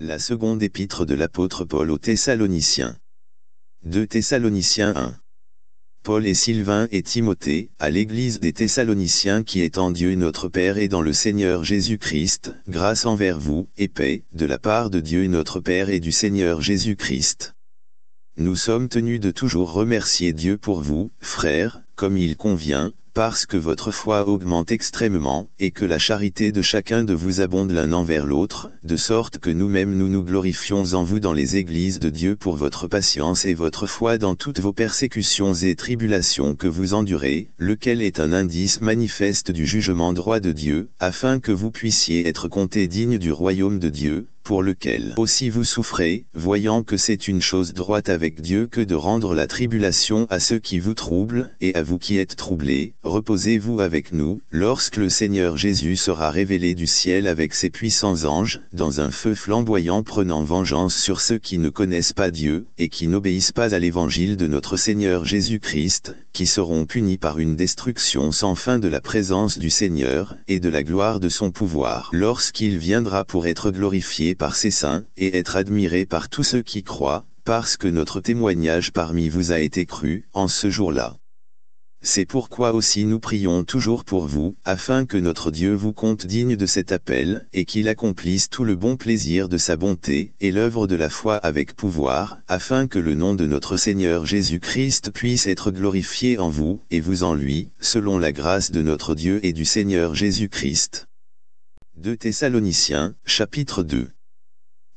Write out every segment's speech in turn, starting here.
la seconde épître de l'apôtre Paul aux Thessaloniciens. 2 Thessaloniciens 1 Paul et Sylvain et Timothée, à l'Église des Thessaloniciens qui est en Dieu notre Père et dans le Seigneur Jésus-Christ, grâce envers vous, et paix, de la part de Dieu notre Père et du Seigneur Jésus-Christ. Nous sommes tenus de toujours remercier Dieu pour vous, frères, comme il convient, parce que votre foi augmente extrêmement, et que la charité de chacun de vous abonde l'un envers l'autre, de sorte que nous-mêmes nous nous glorifions en vous dans les églises de Dieu pour votre patience et votre foi dans toutes vos persécutions et tribulations que vous endurez, lequel est un indice manifeste du jugement droit de Dieu, afin que vous puissiez être comptés dignes du royaume de Dieu, pour lequel aussi vous souffrez, voyant que c'est une chose droite avec Dieu que de rendre la tribulation à ceux qui vous troublent, et à vous qui êtes troublés, Reposez-vous avec nous, lorsque le Seigneur Jésus sera révélé du ciel avec ses puissants anges, dans un feu flamboyant prenant vengeance sur ceux qui ne connaissent pas Dieu, et qui n'obéissent pas à l'évangile de notre Seigneur Jésus-Christ, qui seront punis par une destruction sans fin de la présence du Seigneur, et de la gloire de son pouvoir, lorsqu'il viendra pour être glorifié par ses saints, et être admiré par tous ceux qui croient, parce que notre témoignage parmi vous a été cru, en ce jour-là. C'est pourquoi aussi nous prions toujours pour vous, afin que notre Dieu vous compte digne de cet appel, et qu'il accomplisse tout le bon plaisir de sa bonté, et l'œuvre de la foi avec pouvoir, afin que le nom de notre Seigneur Jésus-Christ puisse être glorifié en vous, et vous en lui, selon la grâce de notre Dieu et du Seigneur Jésus-Christ. 2 Thessaloniciens, chapitre 2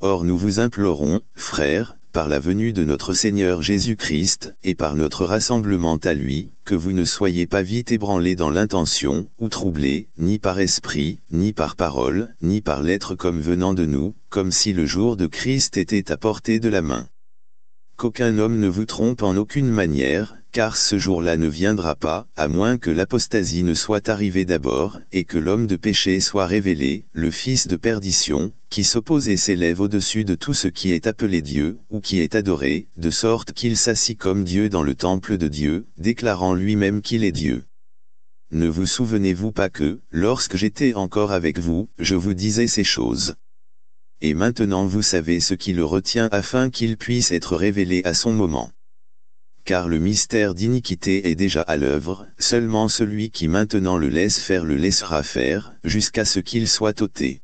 Or nous vous implorons, frères, par la venue de notre Seigneur Jésus-Christ, et par notre rassemblement à lui, que vous ne soyez pas vite ébranlés dans l'intention, ou troublés, ni par esprit, ni par parole, ni par lettre comme venant de nous, comme si le jour de Christ était à portée de la main. Qu'aucun homme ne vous trompe en aucune manière, car ce jour-là ne viendra pas, à moins que l'apostasie ne soit arrivée d'abord, et que l'homme de péché soit révélé, le fils de perdition, qui s'oppose et s'élève au-dessus de tout ce qui est appelé Dieu, ou qui est adoré, de sorte qu'il s'assit comme Dieu dans le temple de Dieu, déclarant lui-même qu'il est Dieu. Ne vous souvenez-vous pas que, lorsque j'étais encore avec vous, je vous disais ces choses Et maintenant vous savez ce qui le retient afin qu'il puisse être révélé à son moment car le mystère d'iniquité est déjà à l'œuvre, seulement celui qui maintenant le laisse faire le laissera faire, jusqu'à ce qu'il soit ôté.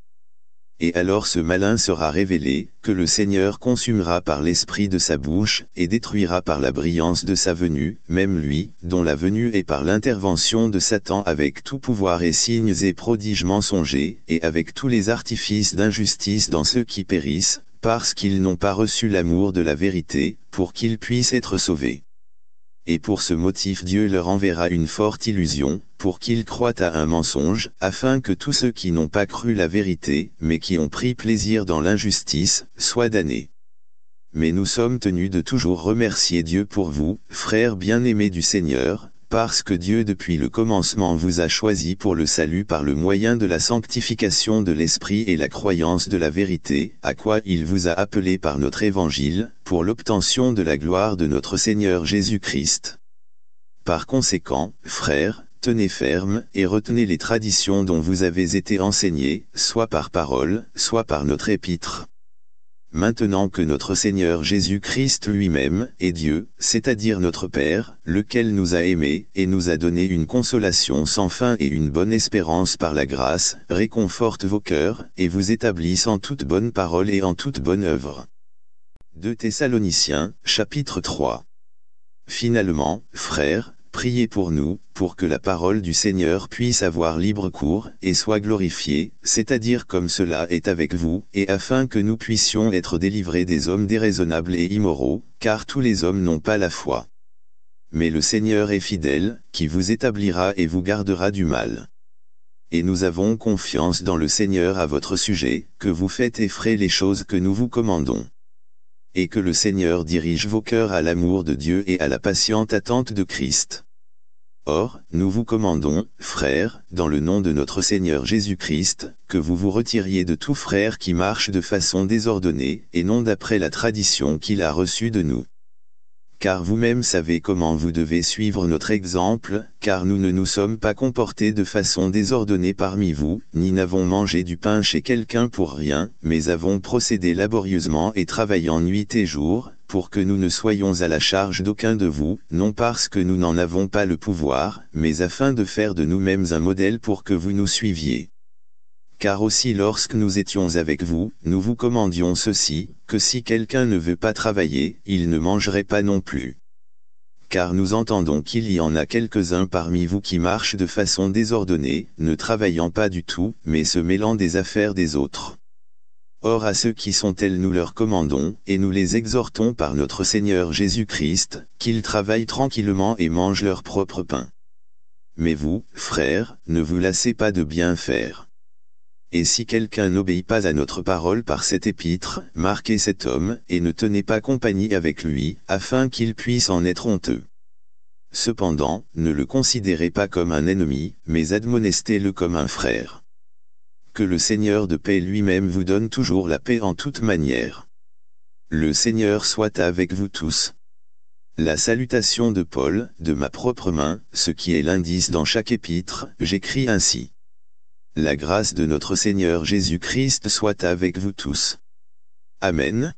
Et alors ce malin sera révélé, que le Seigneur consumera par l'esprit de sa bouche, et détruira par la brillance de sa venue, même lui, dont la venue est par l'intervention de Satan avec tout pouvoir et signes et prodiges mensongers, et avec tous les artifices d'injustice dans ceux qui périssent, parce qu'ils n'ont pas reçu l'amour de la vérité, pour qu'ils puissent être sauvés et pour ce motif Dieu leur enverra une forte illusion, pour qu'ils croient à un mensonge, afin que tous ceux qui n'ont pas cru la vérité, mais qui ont pris plaisir dans l'injustice, soient damnés. Mais nous sommes tenus de toujours remercier Dieu pour vous, frères bien-aimés du Seigneur, parce que Dieu depuis le commencement vous a choisi pour le salut par le moyen de la sanctification de l'Esprit et la croyance de la vérité, à quoi il vous a appelé par notre évangile, pour l'obtention de la gloire de notre Seigneur Jésus-Christ. Par conséquent, frères, tenez ferme et retenez les traditions dont vous avez été enseignés, soit par parole, soit par notre épître maintenant que notre Seigneur Jésus-Christ lui-même est Dieu, c'est-à-dire notre Père, lequel nous a aimés et nous a donné une consolation sans fin et une bonne espérance par la grâce, réconforte vos cœurs et vous établisse en toute bonne parole et en toute bonne œuvre. 2 Thessaloniciens, chapitre 3 Finalement, frères, priez pour nous, pour que la parole du Seigneur puisse avoir libre cours et soit glorifiée, c'est-à-dire comme cela est avec vous, et afin que nous puissions être délivrés des hommes déraisonnables et immoraux, car tous les hommes n'ont pas la foi. Mais le Seigneur est fidèle, qui vous établira et vous gardera du mal. Et nous avons confiance dans le Seigneur à votre sujet, que vous faites effrayer les choses que nous vous commandons et que le Seigneur dirige vos cœurs à l'amour de Dieu et à la patiente attente de Christ. Or, nous vous commandons, frères, dans le nom de notre Seigneur Jésus-Christ, que vous vous retiriez de tout frère qui marche de façon désordonnée, et non d'après la tradition qu'il a reçue de nous. Car vous-même savez comment vous devez suivre notre exemple, car nous ne nous sommes pas comportés de façon désordonnée parmi vous, ni n'avons mangé du pain chez quelqu'un pour rien, mais avons procédé laborieusement et travaillant nuit et jour, pour que nous ne soyons à la charge d'aucun de vous, non parce que nous n'en avons pas le pouvoir, mais afin de faire de nous-mêmes un modèle pour que vous nous suiviez. Car aussi lorsque nous étions avec vous, nous vous commandions ceci, que si quelqu'un ne veut pas travailler, il ne mangerait pas non plus. Car nous entendons qu'il y en a quelques-uns parmi vous qui marchent de façon désordonnée, ne travaillant pas du tout, mais se mêlant des affaires des autres. Or à ceux qui sont tels nous leur commandons, et nous les exhortons par notre Seigneur Jésus-Christ, qu'ils travaillent tranquillement et mangent leur propre pain. Mais vous, frères, ne vous lassez pas de bien faire. Et si quelqu'un n'obéit pas à notre parole par cette épître, marquez cet homme, et ne tenez pas compagnie avec lui, afin qu'il puisse en être honteux. Cependant, ne le considérez pas comme un ennemi, mais admonestez-le comme un frère que le Seigneur de paix lui-même vous donne toujours la paix en toute manière. Le Seigneur soit avec vous tous. La salutation de Paul, de ma propre main, ce qui est l'indice dans chaque épître, j'écris ainsi. La grâce de notre Seigneur Jésus-Christ soit avec vous tous. Amen.